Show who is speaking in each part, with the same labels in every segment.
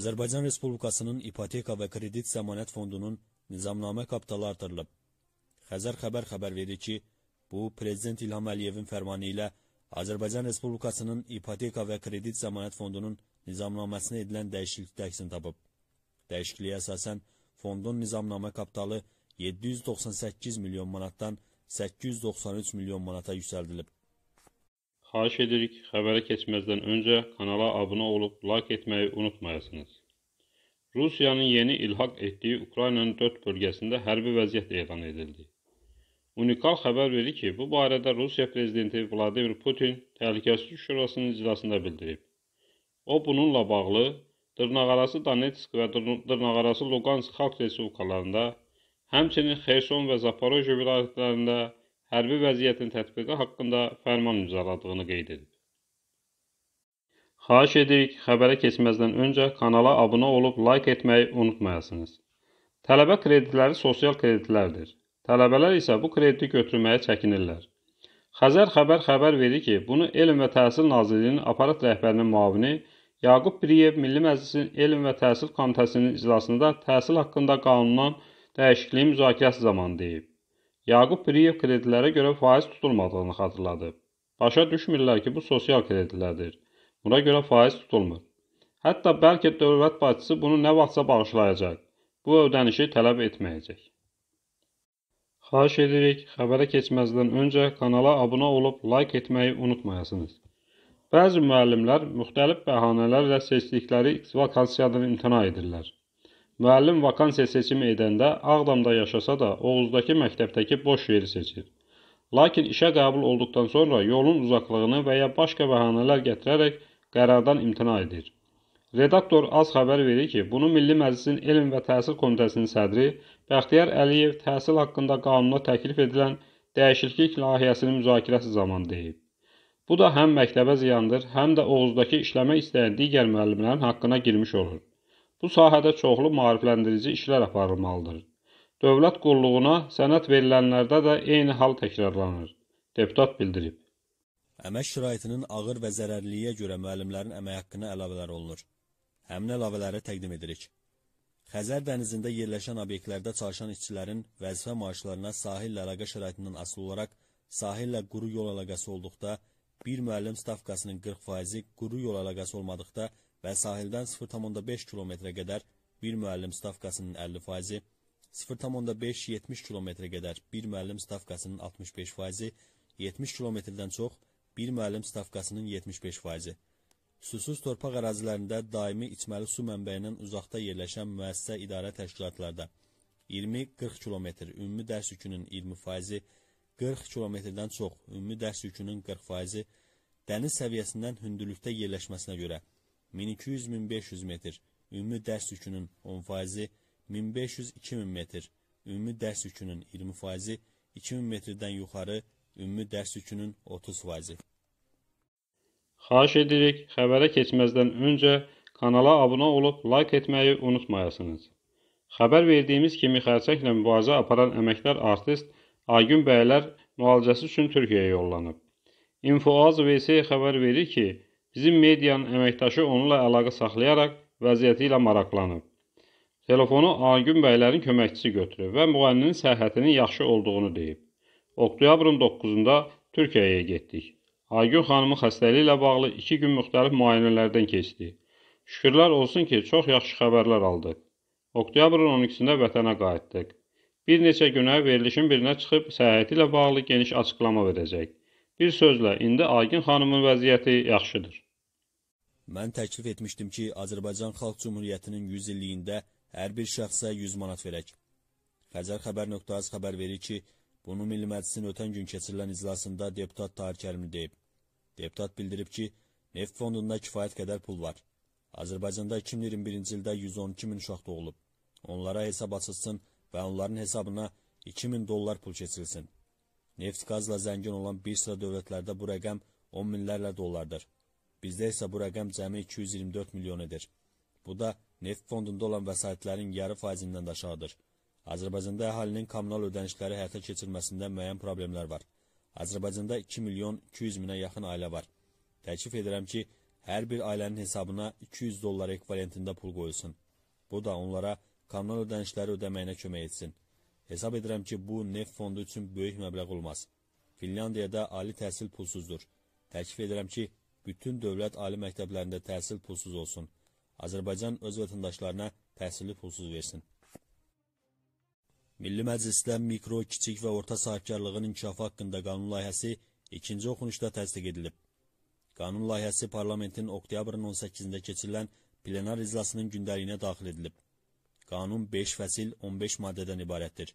Speaker 1: Azərbaycan Respublikasının İpoteka və Kredit Zəmanət Fondunun nizamnamə kapitalı artırılıb. Xəzər xəbər xəbər verir ki, bu, Prezident İlham Əliyevin fərmanı ilə Azərbaycan Respublikasının İpoteka və Kredit Zəmanət Fondunun nizamnaməsinə edilən dəyişiklikdə əksini tapıb. Dəyişikliyə əsasən, fondun nizamnamə kapitalı 798 milyon manatdan 893 milyon manata yüksəldilib.
Speaker 2: Xahiş edirik, xəbərə keçməzdən öncə kanala abunə olub like etməyi unutmayasınız. Rusiyanın yeni ilhaq etdiyi Ukraynanın 4 bölgəsində hərbi vəziyyət elan edildi. Unikal xəbər verir ki, bu barədə Rusiya prezidenti Vladimir Putin Təhlükəsizlik Şurasının iclasında bildirib. O bununla bağlı Dırnaqarası Donetsk və Dırnaqarası Luqansk xalq respublikalarında, həmçinin Xerson və Zaporojye vilayətlərində hərbi vəziyyətin tətbiqi haqqında fərman imzaladığını qeyd edib. Xahiş edirik, xəbərə keçməzdən öncə kanala abunə olub like etməyi unutmayasınız. Tələbə kreditləri sosial kreditlərdir. Tələbələr isə bu krediti götürməyə çəkinirlər. Xəzər xəbər xəbər verir ki, bunu Elm və Təhsil Nazirliyinin aparat rəhbərinin muavini Yaqub Biriyev Milli Məclisin Elm və Təhsil Komitəsinin iclasında təhsil haqqında qanundan dəyişikliyin müzakirəsi zamanı deyib. Yaqub Biriyev kredilərə görə faiz tutulmadığını xatırladıb. Başa düşmürlər ki, bu sosial kredilərdir. Buna görə faiz tutulmur. Hətta bəlkə dövlət başçısı bunu nə vaxtsa bağışlayacaq. Bu ödənişi tələb etməyəcək. Xahiş edirik, xəbərə keçməzdən öncə kanala abunə olub like etməyi unutmayasınız. Bəzi müəllimlər müxtəlif bəhanələrlə seçdikləri vakansiyadan imtina edirlər. Müəllim vakansiya seçimi edəndə Ağdamda yaşasa da Oğuzdakı məktəbdəki boş yeri seçir. Lakin işə qəbul olduqdan sonra yolun uzaqlığını və ya başqa bəhanələr gətirərək qərardan imtina edir. Redaktor az xəbər verir ki, bunu Milli Məclisin Elm və Təhsil Komitəsinin sədri Bəxtiyar Əliyev təhsil haqqında qanuna təklif edilən dəyişiklik layihəsinin müzakirəsi zamanı deyib. Bu da həm məktəbə ziyandır, həm də Oğuzdakı işləmək istəyən digər müəllimlərin haqqına girmiş olur. Bu sahədə çoxlu maarifləndirici işlər aparılmalıdır. Dövlət qulluğuna sənəd verilənlərdə də eyni hal təkrarlanır. Deputat bildirib.
Speaker 1: Əmək şəraitinin ağır və zərərliyə görə müəllimlərin əmək haqqına əlavələr olunur. Həmin əlavələri təqdim edirik. Xəzər dənizində yerləşən obyektlərdə çalışan işçilərin vəzifə maaşlarına sahillə əlaqə şəraitindən asılı olaraq sahillə quru yol əlaqəsi olduqda bir müəllim stavkasının 40 faizi quru yol əlaqəsi olmadıqda və sahildən 0,5 kilometrə qədər bir müəllim stavkasının 50 faizi, 0,5-70 kilometrə qədər bir müəllim stavkasının 65 faizi, 70 kilometrdən çox bir müəllim stavkasının 75 faizi. Susuz torpaq ərazilərində daimi içməli su mənbəyindən uzaqda yerləşən müəssisə idarə təşkilatlarda 20-40 kilometr ümumi dərs yükünün 20 faizi, 40 kilometrdən çox ümumi dərs yükünün 40 faizi, dəniz səviyyəsindən hündürlükdə yerləşməsinə görə 1200-1500 metr, ümumi dərs yükünün 10 faizi 1500-2000 metr, ümumi dərs yükünün 20 faizi 2000 metrdən yuxarı ümumi dərs yükünün 30 faizi.
Speaker 2: Xahiş edirik, xəbərə keçməzdən öncə kanala abunə olub like etməyi unutmayasınız. Xəbər verdiyimiz kimi xərçənglə mübarizə aparan əməkdar artist Aygün Bəylər müalicəsi üçün Türkiyəyə yollanıb. InfoAz VS xəbər verir ki, Bizim medianın əməkdaşı onunla əlaqə saxlayaraq vəziyyəti ilə maraqlanıb. Telefonu Agün bəylərin köməkçisi götürüb və müğənninin səhhətinin yaxşı olduğunu deyib. Oktyabrın 9-da Türkiyəyə getdik. Aygün xanımın xəstəliyi ilə bağlı 2 gün müxtəlif müayinələrdən keçdi. Şükürlər olsun ki, çox yaxşı xəbərlər aldıq. Oktyabrın 12-də vətənə qayıtdıq. Bir neçə günə verilişin birinə çıxıb səhhəti ilə bağlı geniş açıqlama verəcək. Bir sözlə, indi Agin xanımın vəziyyəti yaxşıdır.
Speaker 1: Mən təklif etmişdim ki, Azərbaycan Xalq Cumhuriyyətinin 100 illiyində hər bir şəxsə 100 manat verək. Xəzərxəbər.az xəbər verir ki, bunu Milli Məclisin ötən gün keçirilən iclasında deputat Tahir Kərimli deyib. Deputat bildirib ki, neft fondunda kifayət qədər pul var. Azərbaycanda 2021-ci ildə 112 min uşaq doğulub. Onlara hesab açılsın və onların hesabına 2000 dollar pul keçilsin. Neft qazla zəngin olan bir sıra dövlətlərdə bu rəqəm 10 minlərlə dollardır. Bizdə isə bu rəqəm cəmi 224 milyon edir. Bu da neft fondunda olan vəsaitlərin yarı faizindən də aşağıdır. Azərbaycanda əhalinin kommunal ödənişləri həyata keçirməsində müəyyən problemlər var. Azərbaycanda 2 milyon 200 minə yaxın ailə var. Təklif edirəm ki, hər bir ailənin hesabına 200 dollar ekvivalentində pul qoyulsun. Bu da onlara kommunal ödənişləri ödəməyinə kömək etsin. Hesab edirəm ki, bu neft fondu üçün böyük məbləğ olmaz. Finlandiyada ali təhsil pulsuzdur. Təklif edirəm ki, bütün dövlət ali məktəblərində təhsil pulsuz olsun. Azərbaycan öz vətəndaşlarına təhsili pulsuz versin. Milli Məclisdə mikro, kiçik və orta sahibkarlığın inkişafı haqqında qanun layihəsi ikinci oxunuşda təsdiq edilib. Qanun layihəsi parlamentin oktyabrın 18-də keçirilən plenar iclasının gündəliyinə daxil edilib. Qanun 5 fəsil 15 maddədən ibarətdir.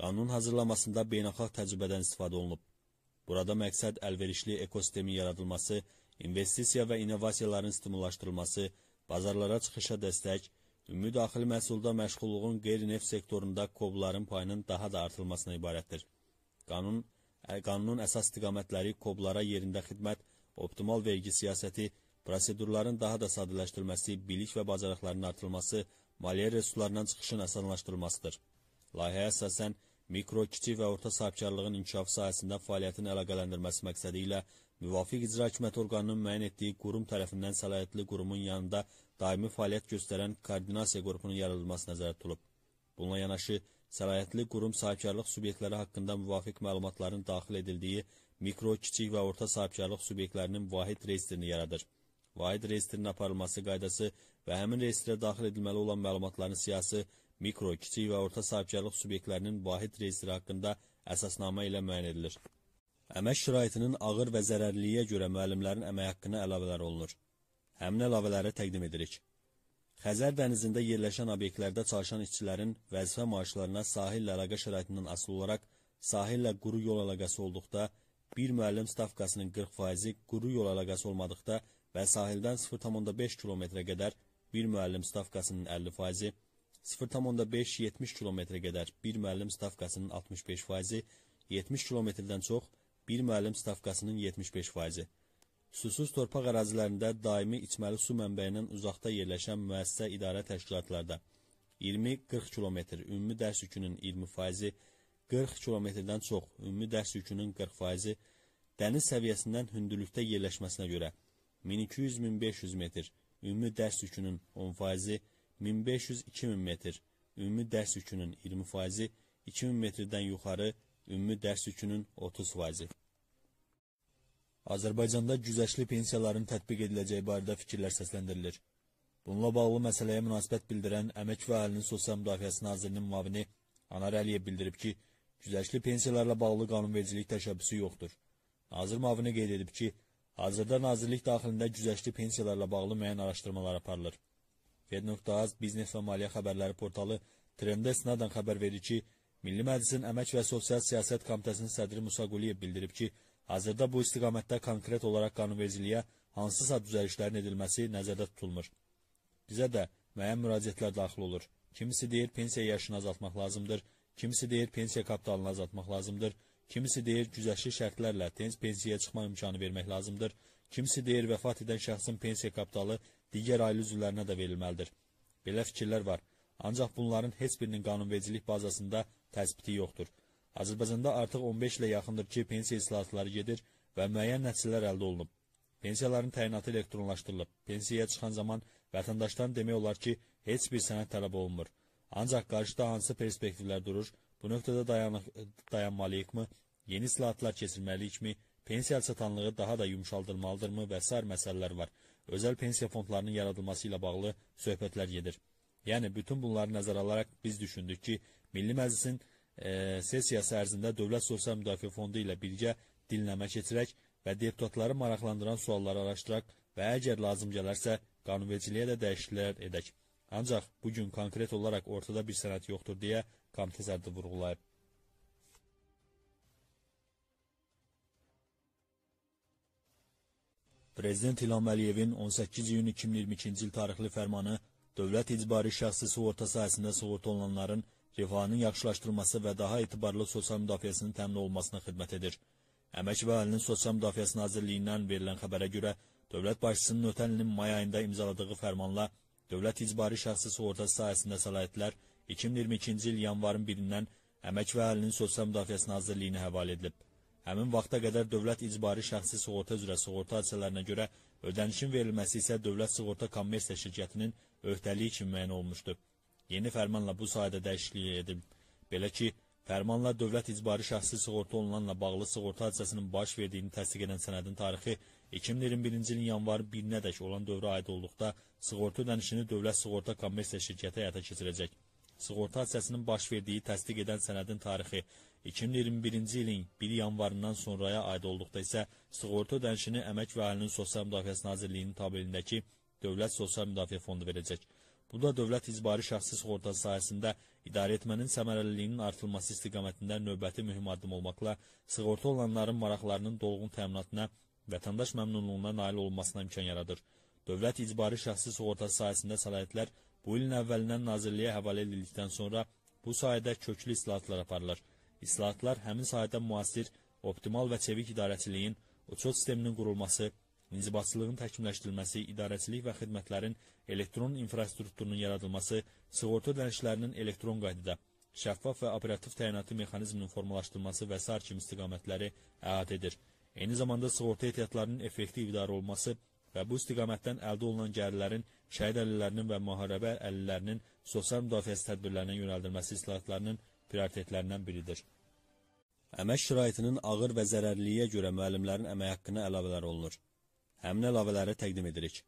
Speaker 1: Qanun hazırlamasında beynəlxalq təcrübədən istifadə olunub. Burada məqsəd əlverişli ekosistemi yaradılması, investisiya və innovasiyaların stimullaşdırılması, bazarlara çıxışa dəstək, ümumi daxili məhsulda məşğulluğun qeyri-neft sektorunda kobların payının daha da artılmasına ibarətdir. Qanun qanunun əsas istiqamətləri koblara yerində xidmət, optimal vergi siyasəti, prosedurların daha da sadələşdirilməsi, bilik və bacarıqların artırılması, maliyyə resurslarından çıxışın asanlaşdırılmasıdır. Layihəyə əsasən, mikro, kiçik və orta sahibkarlığın inkişafı sahəsində fəaliyyətin əlaqələndirməsi məqsədi ilə müvafiq icra hakimiyyəti orqanının müəyyən etdiyi qurum tərəfindən səlahiyyətli qurumun yanında daimi fəaliyyət göstərən koordinasiya qrupunun yaradılması nəzərdə tutulub. Bununla yanaşı, səlahiyyətli qurum sahibkarlıq subyektləri haqqında müvafiq məlumatların daxil edildiyi mikro, kiçik və orta sahibkarlıq subyektlərinin vahid reyestrini yaradır. Vahid reyestrinin aparılması qaydası və həmin reyestrə daxil edilməli olan məlumatların siyasi, mikro, kiçik və orta sahibkarlıq subyektlərinin vahid reyestri haqqında əsasnamə ilə müəyyən edilir. Əmək şəraitinin ağır və zərərliliyə görə müəllimlərin əmək haqqına əlavələr olunur. Həmin əlavələri təqdim edirik. Xəzər dənizində yerləşən obyektlərdə çalışan işçilərin vəzifə maaşlarına sahillə əlaqə şəraitindən asılı olaraq sahillə quru yol əlaqəsi olduqda, bir müəllim stavkasının 40 faizi quru yol əlaqəsi olmadıqda və sahildən 0,5 kilometrə qədər bir müəllim stavkasının 50 faizi, 0,5-70 kilometrə qədər bir müəllim stavkasının 65 faizi, 70 kilometrdən çox bir müəllim stavkasının 75 faizi. Susuz torpaq ərazilərində daimi içməli su mənbəyindən uzaqda yerləşən müəssisə idarə təşkilatlarda 20-40 kilometr ümumi dərs yükünün 20 faizi, 40 kilometrdən çox ümumi dərs yükünün 40 faizi, dəniz səviyyəsindən hündürlükdə yerləşməsinə görə 1200-1500 metr ümumi dərs yükünün 10 faizi 1500-2000 metr, ümumi dərs yükünün 20 faizi 2000 metrdən yuxarı, ümumi dərs yükünün 30 faizi. Azərbaycanda güzəşli pensiyaların tətbiq ediləcəyi barədə fikirlər səsləndirilir. Bununla bağlı məsələyə münasibət bildirən Əmək və Əhlinin Sosial Müdafiəsi Nazirinin müavini Anar Əliyev bildirib ki, güzəşli pensiyalarla bağlı qanunvericilik təşəbbüsü yoxdur. Nazir müavini qeyd edib ki, Hazırda nazirlik daxilində güzəşli pensiyalarla bağlı müəyyən araşdırmalar aparılır. Fed.az biznes və maliyyə xəbərləri portalı Trendə istinadən xəbər verir ki, Milli Məclisin Əmək və Sosial Siyasət Komitəsinin sədri Musa Quliyev bildirib ki, hazırda bu istiqamətdə konkret olaraq qanunvericiliyə hansısa düzəlişlərin edilməsi nəzərdə tutulmur. Bizə də müəyyən müraciətlər daxil olur. Kimisi deyir pensiya yaşını azaltmaq lazımdır, kimisi deyir pensiya kapitalını azaltmaq lazımdır, Kimisi deyir, güzəşli şərtlərlə tez pensiyaya çıxma imkanı vermək lazımdır. Kimisi deyir, vəfat edən şəxsin pensiya kapitalı digər ailə üzvlərinə də verilməlidir. Belə fikirlər var. Ancaq bunların heç birinin qanunvericilik bazasında təsbiti yoxdur. Azərbaycanda artıq 15 ilə yaxındır ki, pensiya islahatları gedir və müəyyən nəticələr əldə olunub. Pensiyaların təyinatı elektronlaşdırılıb. Pensiyaya çıxan zaman vətəndaşdan demək olar ki, heç bir sənəd tələb olunmur. Ancaq qarşıda hansı perspektivlər durur? Bu nöqtədə dayanmalıyıqmı? yeni islahatlar keçirməli kimi pensiya çatanlığı daha da yumşaldılmalıdırmı və sair məsələlər var. Özəl pensiya fondlarının yaradılması ilə bağlı söhbətlər gedir. Yəni bütün bunları nəzərə alaraq biz düşündük ki, Milli Məclisin e, sessiyası ərzində Dövlət Sosial Müdafiə Fondu ilə birgə dinləmə keçirək və deputatları maraqlandıran sualları araşdıraq və əgər lazım gələrsə qanunvericiliyə də dəyişikliklər edək. Ancaq bu gün konkret olaraq ortada bir sənəd yoxdur deyə komitə sədri vurğulayıb. Prezident İlham Əliyevin 18 iyun 2022-ci il tarixli fərmanı dövlət icbari şəxsi sığorta sahəsində sığorta olunanların rifahının yaxşılaşdırılması və daha etibarlı sosial müdafiəsinin təmin olunmasına xidmət edir. Əmək və Əhalinin Sosial Müdafiəsi Nazirliyindən verilən xəbərə görə, dövlət başçısının ötən ilin may ayında imzaladığı fərmanla dövlət icbari şəxsi sığortası sahəsində səlahiyyətlər 2022-ci il yanvarın 1-dən Əmək və Əhalinin Sosial Müdafiəsi Nazirliyinə həvalə edilib. Həmin vaxta qədər dövlət icbari şəxsi sığorta üzrə sığorta hadisələrinə görə ödənişin verilməsi isə Dövlət Sığorta Kommersiya Şirkətinin öhdəliyi kimi müəyyən olunmuşdu. Yeni fərmanla bu sahədə dəyişiklik edib. Belə ki, fərmanla dövlət icbari şəxsi sığorta olunanla bağlı sığorta hadisəsinin baş verdiyini təsdiq edən sənədin tarixi 2021-ci ilin yanvarı 1-nədək olan dövrə aid olduqda sığorta ödənişini Dövlət Sığorta Kommersiya Şirkəti həyata keçirəcək. Sığorta hadisəsinin baş verdiyi təsdiq edən sənədin tarixi 2021-ci ilin 1 yanvarından sonraya aid olduqda isə sığorta ödənişini Əmək və Əhalinin Sosial Müdafiəsi Nazirliyinin tabeliyindəki Dövlət Sosial Müdafiə Fondu verəcək. Bu da dövlət icbari şəxsi sığortası sayəsində idarəetmənin səmərəliliyinin artırılması istiqamətində növbəti mühüm addım olmaqla sığorta olanların maraqlarının dolğun təminatına, vətəndaş məmnunluğuna nail olunmasına imkan yaradır. Dövlət icbari şəxsi sığortası sayəsində səlahiyyətlər Bu ilin əvvəlindən nazirliyə həvalə edildikdən sonra bu sahədə köklü islahatlar aparılır. İslahatlar həmin sahədə müasir, optimal və çevik idarəçiliyin, uçot sisteminin qurulması, inzibatçılığın təkmilləşdirilməsi, idarəçilik və xidmətlərin elektron infrastrukturunun yaradılması, sığorta ödənişlərinin elektron qaydada, şəffaf və operativ təyinatı mexanizminin formalaşdırılması və s. kimi istiqamətləri əhatə edir. Eyni zamanda sığorta ehtiyatlarının effektiv idarə olunması, və bu istiqamətdən əldə olunan gəlirlərin şəhid əlillərinin və müharibə əlillərinin sosial müdafiəsi tədbirlərinə yönəldilməsi islahatlarının prioritetlərindən biridir. Əmək şəraitinin ağır və zərərliliyə görə müəllimlərin əmək haqqına əlavələr olunur. Həmin əlavələri təqdim edirik.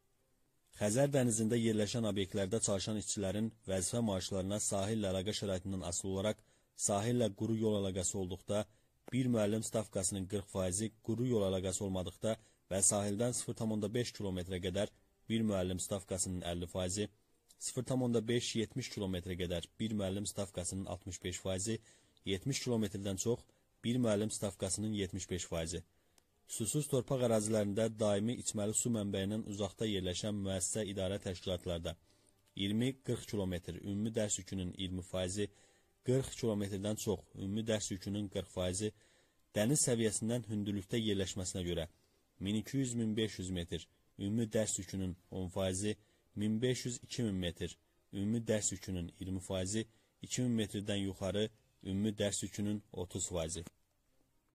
Speaker 1: Xəzər dənizində yerləşən obyektlərdə çalışan işçilərin vəzifə maaşlarına sahillə əlaqə şəraitindən asılı olaraq sahillə quru yol əlaqəsi olduqda, bir müəllim stavkasının 40 faizi quru yol əlaqəsi olmadıqda və sahildən 0,5 kilometrə qədər bir müəllim stavkasının 50 faizi, 0,5-70 kilometrə qədər bir müəllim stavkasının 65 faizi, 70 kilometrdən çox bir müəllim stavkasının 75 faizi. Susuz torpaq ərazilərində daimi içməli su mənbəyindən uzaqda yerləşən müəssisə idarə təşkilatlarda 20-40 kilometr ümumi dərs yükünün 20 faizi, 40 kilometrdən çox ümumi dərs yükünün 40 faizi dəniz səviyyəsindən hündürlükdə yerləşməsinə görə 1200-1500 metr, ümumi dərs yükünün 10 faizi 1500-2000 metr, ümumi dərs yükünün 20 faizi 2000 metrdən yuxarı ümumi dərs yükünün 30 faizi.